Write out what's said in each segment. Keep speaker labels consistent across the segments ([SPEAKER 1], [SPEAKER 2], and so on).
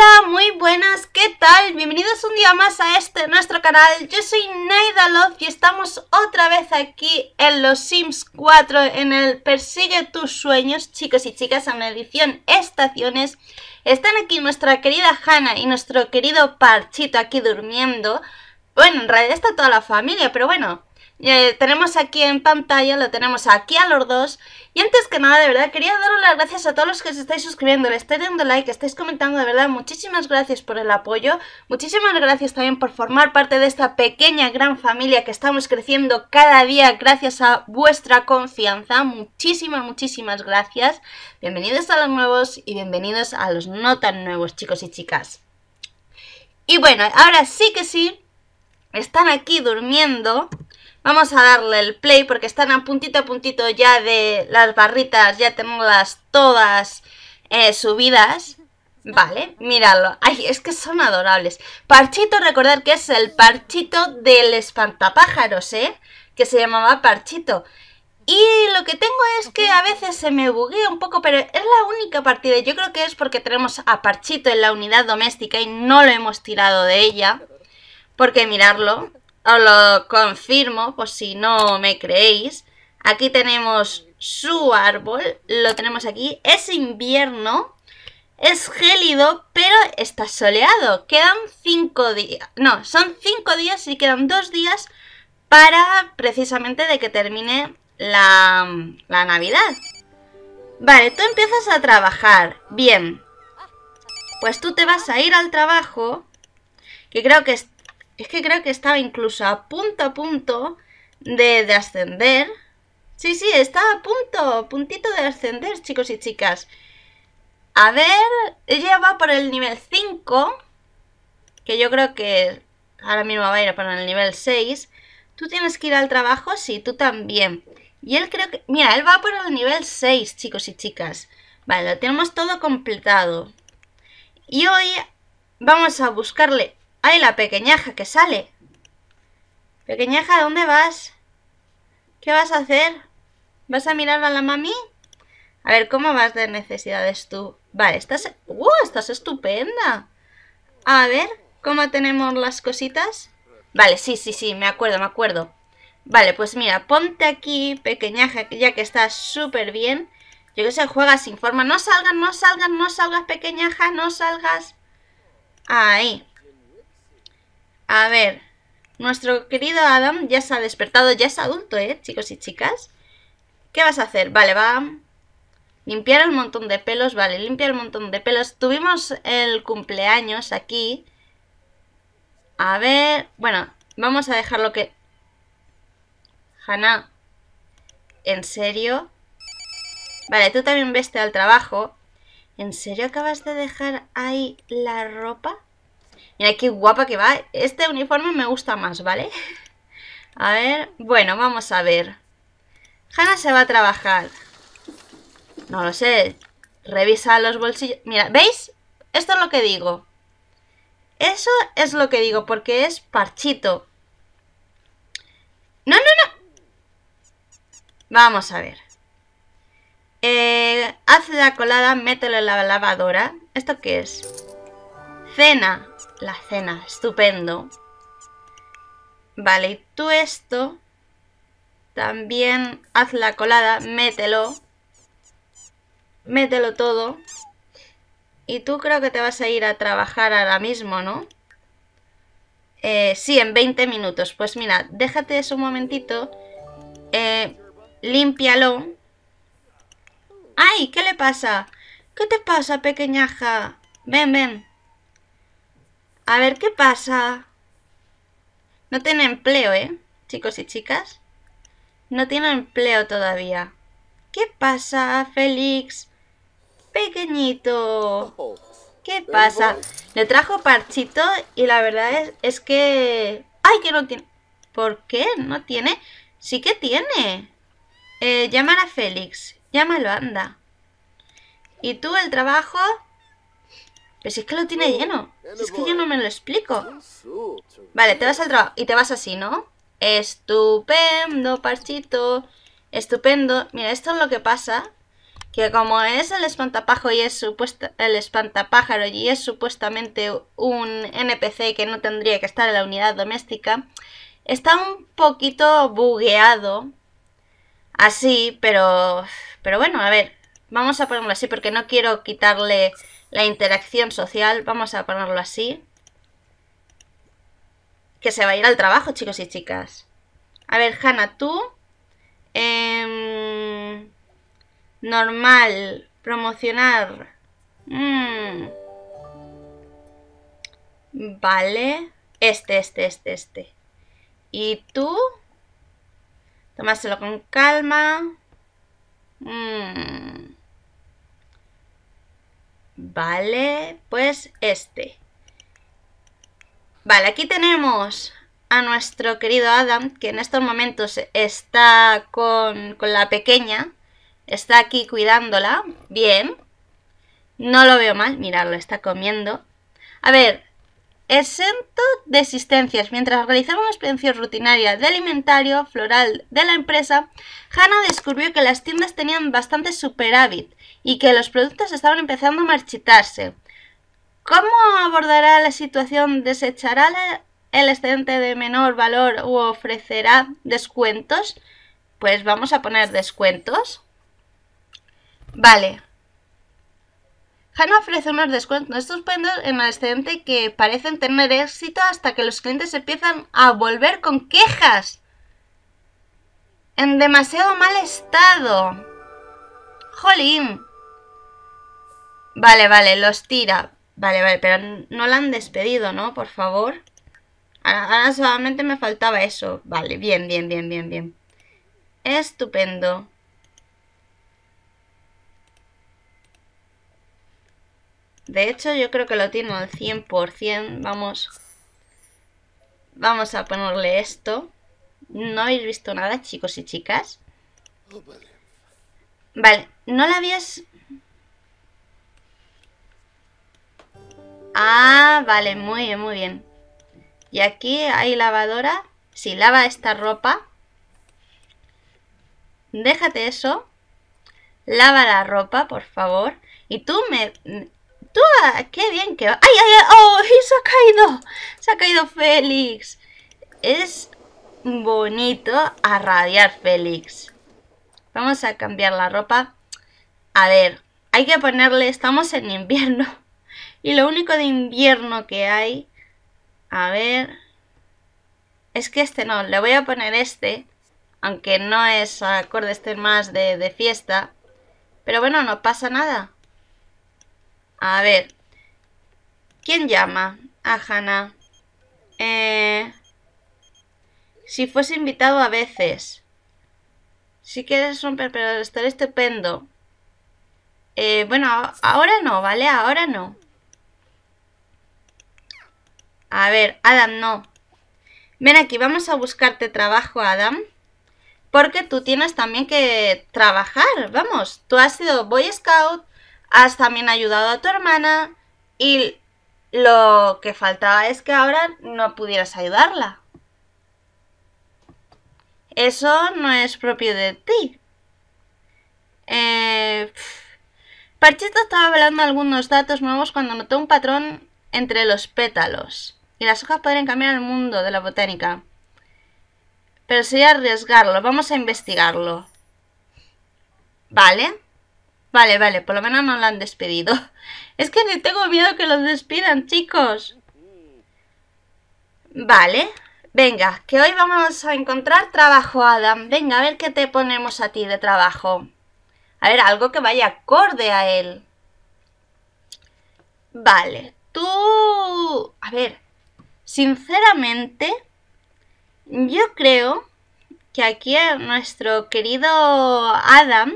[SPEAKER 1] Hola, muy buenas, ¿qué tal? Bienvenidos un día más a este nuestro canal. Yo soy Naida Love y estamos otra vez aquí en los Sims 4 en el Persigue tus sueños, chicos y chicas, en la edición Estaciones. Están aquí nuestra querida Hannah y nuestro querido Parchito aquí durmiendo. Bueno, en realidad está toda la familia, pero bueno, eh, tenemos aquí en pantalla, lo tenemos aquí a los dos. Y antes que nada, de verdad, quería daros las gracias a todos los que os estáis suscribiendo, le estáis dando like, estáis comentando, de verdad, muchísimas gracias por el apoyo. Muchísimas gracias también por formar parte de esta pequeña gran familia que estamos creciendo cada día gracias a vuestra confianza. Muchísimas, muchísimas gracias. Bienvenidos a los nuevos y bienvenidos a los no tan nuevos, chicos y chicas. Y bueno, ahora sí que sí, están aquí durmiendo. Vamos a darle el play porque están a puntito a puntito ya de las barritas, ya tenemos todas eh, subidas. Vale, miradlo. Ay, es que son adorables. Parchito, recordar que es el parchito del espantapájaros, ¿eh? Que se llamaba Parchito. Y lo que tengo es que a veces se me buguea un poco, pero es la única partida. Yo creo que es porque tenemos a Parchito en la unidad doméstica y no lo hemos tirado de ella. Porque mirarlo, os lo confirmo por si no me creéis. Aquí tenemos su árbol, lo tenemos aquí. Es invierno, es gélido, pero está soleado. Quedan cinco días, no, son cinco días y quedan dos días para precisamente de que termine la, la Navidad. Vale, tú empiezas a trabajar. Bien. Pues tú te vas a ir al trabajo, que creo que es es que creo que estaba incluso a punto a punto de, ascender. Sí, sí, estaba a punto, puntito de ascender, chicos y chicas. A ver, ella va por el nivel 5, que yo creo que ahora mismo va a ir a para el nivel 6. ¿Tú tienes que ir al trabajo? Sí, tú también. Y él creo que... Mira, él va por el nivel 6, chicos y chicas. Vale, lo tenemos todo completado. Y hoy vamos a buscarle ¡Ay, la pequeñaja que sale! Pequeñaja, ¿dónde vas? ¿Qué vas a hacer? ¿Vas a mirar a la mami? A ver, ¿cómo vas de necesidades tú? Vale, estás... ¡Uh! Estás estupenda. A ver, ¿cómo tenemos las cositas? Vale, sí, sí, sí, me acuerdo, me acuerdo. Vale, pues mira, ponte aquí, pequeñaja, ya que estás súper bien. Yo que sé, juega sin forma. No salgas, no salgas, no salgas, pequeñaja, no salgas. Ahí. A ver, nuestro querido Adam ya se ha despertado, ya es adulto, ¿eh, chicos y chicas? ¿Qué vas a hacer? Vale, va limpiar un montón de pelos, vale, limpia un montón de pelos. Tuvimos el cumpleaños aquí. A ver, bueno, vamos a dejar lo que... Hanna, ¿en serio? Vale, tú también veste al trabajo. ¿En serio acabas de dejar ahí la ropa? Mira qué guapa que va. Este uniforme me gusta más, ¿vale? A ver, bueno, vamos a ver. Hannah se va a trabajar. No lo sé. Revisa los bolsillos. Mira, ¿veis? Esto es lo que digo. Eso es lo que digo, porque es parchito. No, no, no. Vamos a ver. Eh, haz la colada, mételo en la lavadora. ¿Esto qué es? Cena la cena, estupendo. Vale, y tú esto también haz la colada, mételo. Mételo todo. Y tú creo que te vas a ir a trabajar ahora mismo, ¿no? Eh, sí, en 20 minutos. Pues mira, déjate eso un momentito. Eh, límpialo. ¡Ay! ¿Qué le pasa? ¿Qué te pasa, pequeñaja? Ven, ven. A ver qué pasa. No tiene empleo, ¿eh? Chicos y chicas. No tiene empleo todavía. ¿Qué pasa, Félix? Pequeñito. ¿Qué pasa? Le trajo parchito y la verdad es, es que... ¡Ay, que no tiene! ¿Por qué? ¿No tiene? Sí que tiene. Eh, a Félix. Llámalo, anda. Y tú el trabajo pero si es que lo tiene lleno. Si es que yo no me lo explico. Vale, te vas al trabajo y te vas así, ¿no? Estupendo, parchito. Estupendo. Mira, esto es lo que pasa. Que como es el espantapajo y es supuesta, el espantapájaro y es supuestamente un NPC que no tendría que estar en la unidad doméstica, está un poquito bugueado. Así, pero... Pero bueno, a ver. Vamos a ponerlo así porque no quiero quitarle la interacción social, vamos a ponerlo así, que se va a ir al trabajo, chicos y chicas. A ver, Hanna, tú, em, normal, promocionar, mm, vale, este, este, este, este. Y tú, Tomáselo con calma. Mm. Vale, pues este. Vale, aquí tenemos a nuestro querido Adam, que en estos momentos está con, la pequeña. Está aquí cuidándola. Bien. No lo veo mal. Mirad, está comiendo. A ver, exento de existencias. Mientras realizaba una experiencia rutinaria de alimentario floral de la empresa, Hannah descubrió que las tiendas tenían bastante superávit y que los productos estaban empezando a marchitarse. ¿Cómo abordará la situación? ¿Desechará el excedente de menor valor ¿O ofrecerá descuentos? Pues vamos a poner descuentos. Vale. Hanna ofrece unos descuentos estupendos en el excedente que parecen tener éxito hasta que los clientes empiezan a volver con quejas. En demasiado mal estado. Jolín, Vale, vale, los tira. Vale, vale, pero no la han despedido, ¿no? Por favor. Ahora, solamente me faltaba eso. Vale, bien, bien, bien, bien, bien. Estupendo. De hecho, yo creo que lo tiene al 100%. Vamos. Vamos a ponerle esto. No habéis visto nada, chicos y chicas. Oh, vale, no la habías Ah, vale, muy bien, muy bien. Y aquí hay lavadora. Si lava esta ropa. Déjate eso. Lava la ropa, por favor. Y tú me... Tú, ah, qué bien que... ¡Ay, ay, ay! ¡Oh, se ha caído! Se ha caído Félix. Es bonito a radiar Félix. Vamos a cambiar la ropa. A ver, hay que ponerle... Estamos en invierno. Y lo único de invierno que hay... A ver... Es que este no, le voy a poner este. Aunque no es acorde, este más de, fiesta. Pero bueno, no pasa nada. A ver. ¿Quién llama? A ah, Hannah. Eh... Si fuese invitado a veces. Si quieres romper, pero estaré estupendo. Eh, bueno, ahora no, ¿vale? Ahora no. A ver, Adam, no. Ven aquí, vamos a buscarte trabajo, Adam. Porque tú tienes también que trabajar, vamos. Tú has sido Boy Scout, has también ayudado a tu hermana y lo que faltaba es que ahora no pudieras ayudarla. Eso no es propio de ti. Eh, Parchito estaba hablando algunos datos nuevos cuando notó un patrón entre los pétalos y las hojas podrían cambiar el mundo de la botánica. Pero sería arriesgarlo, vamos a investigarlo. ¿Vale? Vale, vale, por lo menos no lo han despedido. Es que ni tengo miedo que los despidan, chicos. Vale, venga, que hoy vamos a encontrar trabajo, Adam. Venga, a ver qué te ponemos a ti de trabajo. A ver, algo que vaya acorde a él. Vale, tú... A ver, Sinceramente, yo creo que aquí a nuestro querido Adam,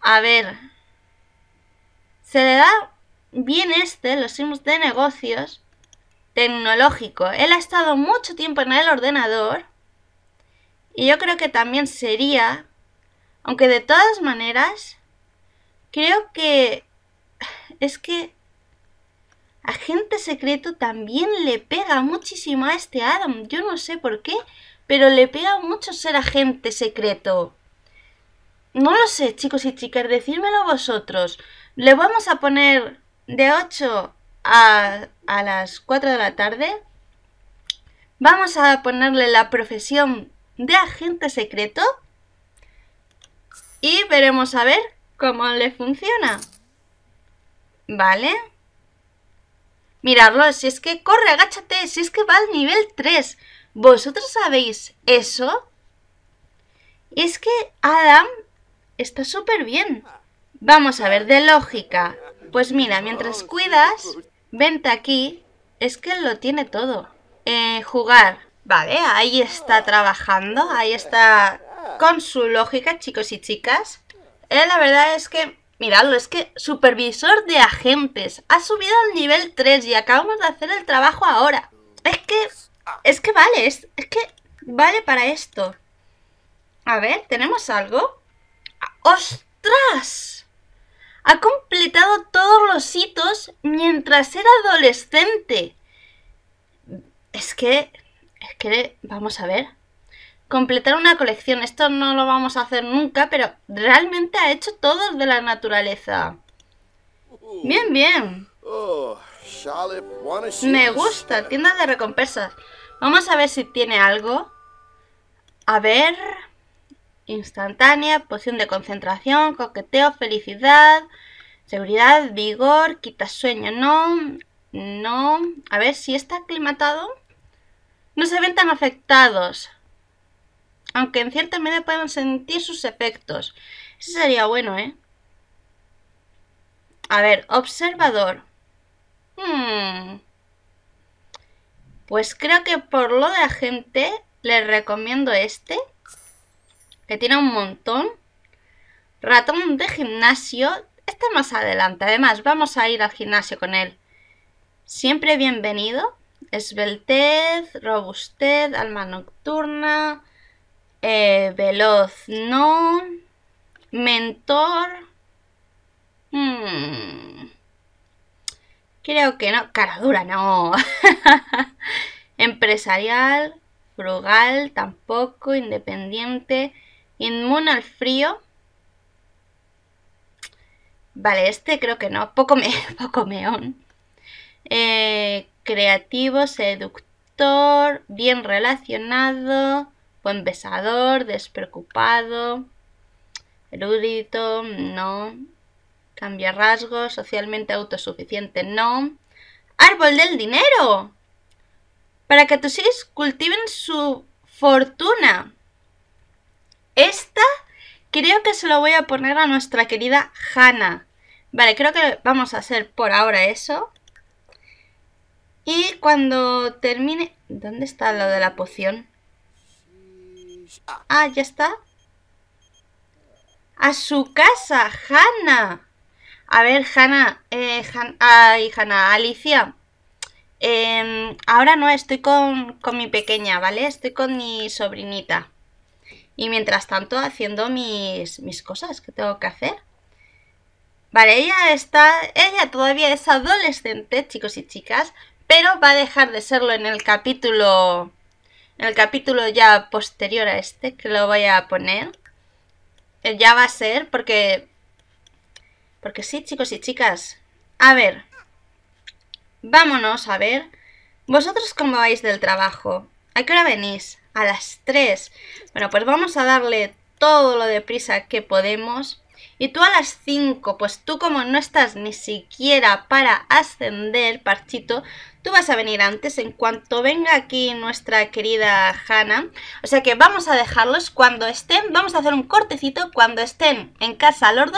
[SPEAKER 1] a ver, se le da bien este, los sims de negocios, tecnológico. Él ha estado mucho tiempo en el ordenador y yo creo que también sería, aunque de todas maneras, creo que es que Agente Secreto también le pega muchísimo a este Adam. Yo no sé por qué, pero le pega mucho ser agente secreto. No lo sé, chicos y chicas, decídmelo vosotros. Le vamos a poner de 8 a, a las 4 de la tarde. Vamos a ponerle la profesión de agente secreto. Y veremos a ver cómo le funciona. ¿Vale? Miradlo, si es que corre, agáchate, si es que va al nivel 3. ¿Vosotros sabéis eso? Es que Adam está súper bien. Vamos a ver, de lógica. Pues mira, mientras cuidas, vente aquí. Es que lo tiene todo. Eh, jugar. Vale, ahí está trabajando, ahí está con su lógica, chicos y chicas. Eh, la verdad es que Miradlo, es que supervisor de agentes. Ha subido al nivel 3 y acabamos de hacer el trabajo ahora. Es que... Es que vale, es, es que vale para esto. A ver, ¿tenemos algo? ¡Ostras! Ha completado todos los hitos mientras era adolescente. Es que... Es que... Vamos a ver completar una colección. Esto no lo vamos a hacer nunca, pero realmente ha hecho todo de la naturaleza. Bien, bien. Oh, Me gusta, tienda de recompensas. Vamos a ver si tiene algo. A ver... Instantánea, poción de concentración, coqueteo, felicidad, seguridad, vigor, quita sueño, no, no. A ver si está aclimatado. No se ven tan afectados aunque en cierta medida puedan sentir sus efectos. Eso sería bueno, ¿eh? A ver, observador. Hmm. Pues creo que por lo de agente le recomiendo este, que tiene un montón. Ratón de gimnasio, este más adelante. Además, vamos a ir al gimnasio con él. Siempre bienvenido. Esbeltez, robustez, alma nocturna, eh, veloz, no. Mentor. Hmm. Creo que no. Cara dura, no. Empresarial. Frugal, tampoco. Independiente. Inmune al frío. Vale, este creo que no. Poco, poco meón. Eh, creativo, seductor. Bien relacionado Buen besador, despreocupado, erudito, no. Cambia rasgos, socialmente autosuficiente, no. Árbol del dinero. Para que tus hijos cultiven su fortuna. Esta creo que se lo voy a poner a nuestra querida Hannah. Vale, creo que vamos a hacer por ahora eso. Y cuando termine... ¿Dónde está lo de la poción? Ah, ya está. A su casa, Hanna A ver, Hannah. Eh, ay, Hannah, Alicia. Em, ahora no, estoy con, con mi pequeña, ¿vale? Estoy con mi sobrinita. Y mientras tanto haciendo mis, mis cosas que tengo que hacer. Vale, ella está, ella todavía es adolescente, chicos y chicas, pero va a dejar de serlo en el capítulo el capítulo ya posterior a este, que lo voy a poner, eh, ya va a ser porque... Porque sí, chicos y chicas. A ver. Vámonos a ver. ¿Vosotros cómo vais del trabajo? ¿A qué hora venís? A las 3. Bueno, pues vamos a darle todo lo deprisa que podemos y tú a las 5, pues tú como no estás ni siquiera para ascender, Parchito, tú vas a venir antes en cuanto venga aquí nuestra querida Hannah. O sea que vamos a dejarlos cuando estén, vamos a hacer un cortecito, cuando estén en casa los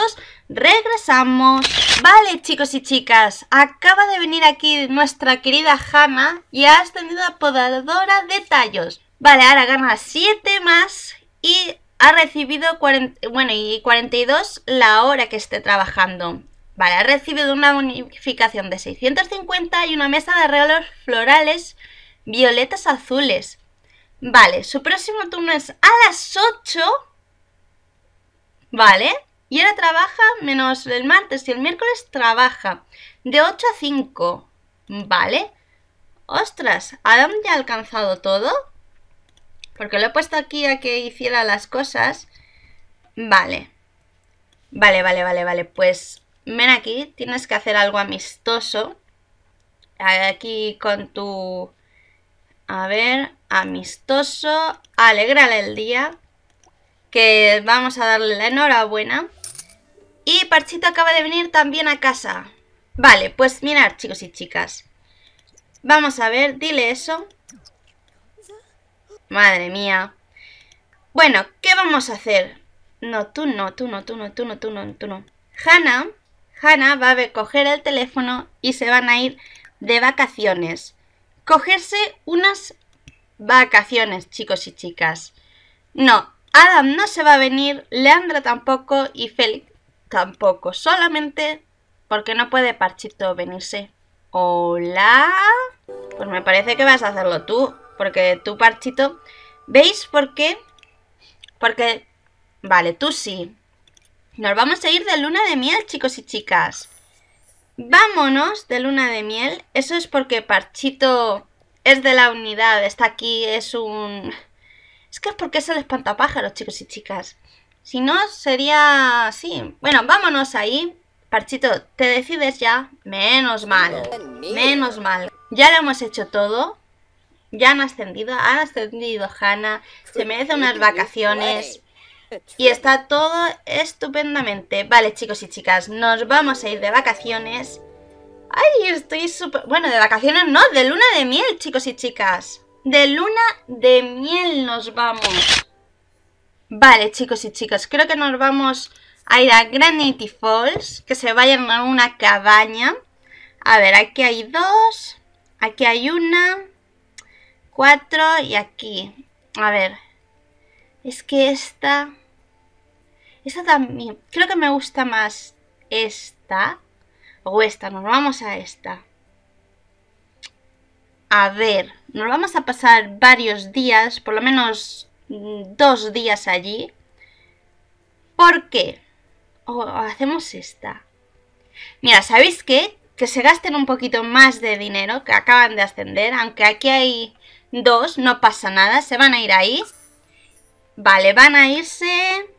[SPEAKER 1] regresamos. Vale chicos y chicas, acaba de venir aquí nuestra querida Hannah y ha ascendido a podadora de tallos. Vale, ahora gana 7 más y ha recibido 40, bueno, y 42 la hora que esté trabajando. Vale, ha recibido una bonificación de 650 y una mesa de arreglos florales violetas azules. Vale, su próximo turno es a las 8. Vale, y ahora trabaja menos el martes y el miércoles trabaja de 8 a 5. Vale, ostras, ¿Adam ya ha alcanzado todo? Porque lo he puesto aquí a que hiciera las cosas. Vale. Vale, vale, vale, vale. Pues ven aquí, tienes que hacer algo amistoso. Aquí con tu... A ver, amistoso. Alegrale el día. Que vamos a darle la enhorabuena. Y Parchito acaba de venir también a casa. Vale, pues mirad chicos y chicas. Vamos a ver, dile eso. Madre mía. Bueno, ¿qué vamos a hacer? No, tú no, tú no, tú no, tú no, tú no, tú no. Hannah, Hannah va a coger el teléfono y se van a ir de vacaciones. Cogerse unas vacaciones, chicos y chicas. No, Adam no se va a venir, Leandra tampoco y Félix tampoco. Solamente porque no puede Parchito venirse. Hola. Pues me parece que vas a hacerlo tú. Porque tú, Parchito... ¿Veis por qué? Porque... Vale, tú sí. Nos vamos a ir de luna de miel, chicos y chicas. Vámonos de luna de miel. Eso es porque Parchito es de la unidad, está aquí, es un... Es que es porque es el espantapájaros, chicos y chicas. Si no, sería así. Bueno, vámonos ahí. Parchito, ¿te decides ya? Menos mal. Menos mal. Ya lo hemos hecho todo. Ya han ascendido, han ascendido Hannah, se merece unas vacaciones. Y está todo estupendamente. Vale, chicos y chicas, nos vamos a ir de vacaciones. Ay, estoy súper... Bueno, de vacaciones no, de luna de miel, chicos y chicas. De luna de miel nos vamos. Vale, chicos y chicas, creo que nos vamos a ir a Granity Falls, que se vayan a una cabaña. A ver, aquí hay dos, aquí hay una, 4 y aquí. A ver. Es que esta... Esta también... Creo que me gusta más esta. O esta. Nos vamos a esta. A ver. Nos vamos a pasar varios días. Por lo menos mm, dos días allí. ¿Por qué? O hacemos esta. Mira, ¿sabéis qué? Que se gasten un poquito más de dinero, que acaban de ascender, aunque aquí hay Dos, no pasa nada, se van a ir ahí. Vale, van a irse...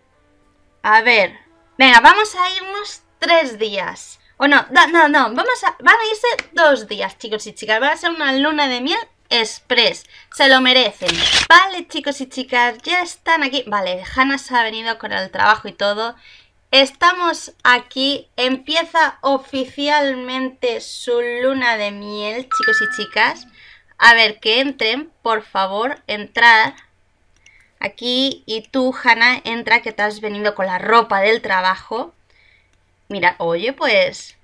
[SPEAKER 1] A ver... Venga, vamos a irnos tres días. O no, no, no, vamos a, van a irse dos días, chicos y chicas. Va a ser una luna de miel express. Se lo merecen. Vale, chicos y chicas, ya están aquí. Vale, Hannah se ha venido con el trabajo y todo. Estamos aquí, empieza oficialmente su luna de miel, chicos y chicas. A ver, que entren, por favor, entrar. Aquí, y tú, Hanna, entra que te has venido con la ropa del trabajo. Mira, oye, pues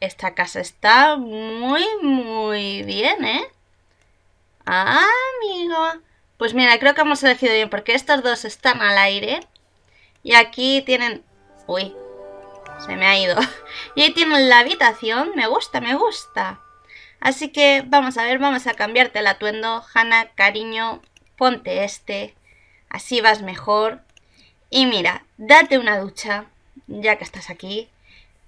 [SPEAKER 1] esta casa está muy, muy bien, ¿eh? Ah, amigo. Pues mira, creo que hemos elegido bien porque estos dos están al aire. Y aquí tienen... Uy, se me ha ido. Y ahí tienen la habitación. Me gusta, me gusta. Así que vamos a ver, vamos a cambiarte el atuendo. Hanna, cariño, ponte este. Así vas mejor. Y mira, date una ducha, ya que estás aquí.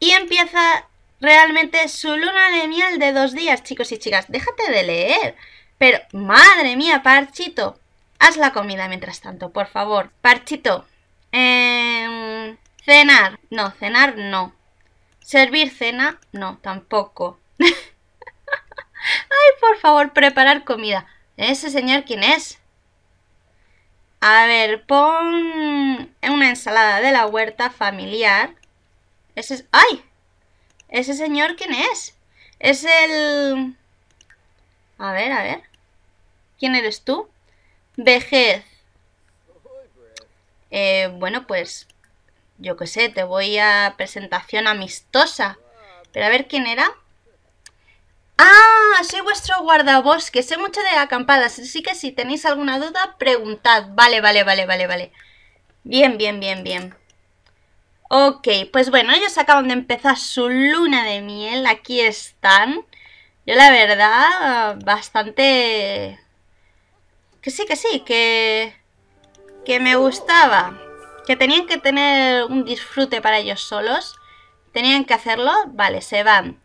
[SPEAKER 1] Y empieza realmente su luna de miel de dos días, chicos y chicas. Déjate de leer. Pero, madre mía, Parchito. Haz la comida mientras tanto, por favor. Parchito. Em, cenar. No, cenar no. Servir cena. No, tampoco. Ay, por favor, preparar comida. ¿Ese señor quién es? A ver, pon una ensalada de la huerta familiar. Ese es... ¡Ay! ¿Ese señor quién es? Es el... A ver, a ver. ¿Quién eres tú? Vejez. Eh, bueno, pues... Yo qué sé, te voy a presentación amistosa. Pero a ver quién era. Ah, soy vuestro guardabosque. Sé mucho de acampadas, así que si tenéis alguna duda, preguntad. Vale, vale, vale, vale, vale. Bien, bien, bien, bien. Ok, pues bueno, ellos acaban de empezar su luna de miel. Aquí están. Yo la verdad, bastante... Que sí, que sí, que... Que me gustaba. Que tenían que tener un disfrute para ellos solos. Tenían que hacerlo. Vale, se van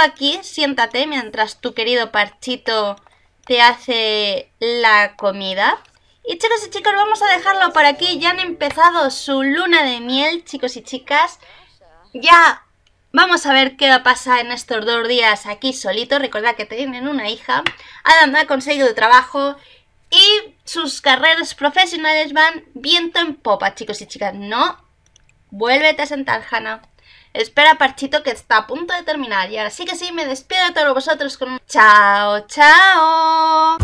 [SPEAKER 1] aquí siéntate mientras tu querido Parchito te hace la comida. Y chicos y chicas vamos a dejarlo por aquí. Ya han empezado su luna de miel, chicos y chicas. Ya Vamos a ver qué va a pasar en estos dos días aquí solito. Recordad que tienen una hija. Adam ha conseguido trabajo y sus carreras profesionales van viento en popa, chicos y chicas. No, vuélvete a sentar, Hannah. Espera, Parchito, que está a punto de terminar. Y ahora sí que sí, me despido de todos vosotros con un chao, chao.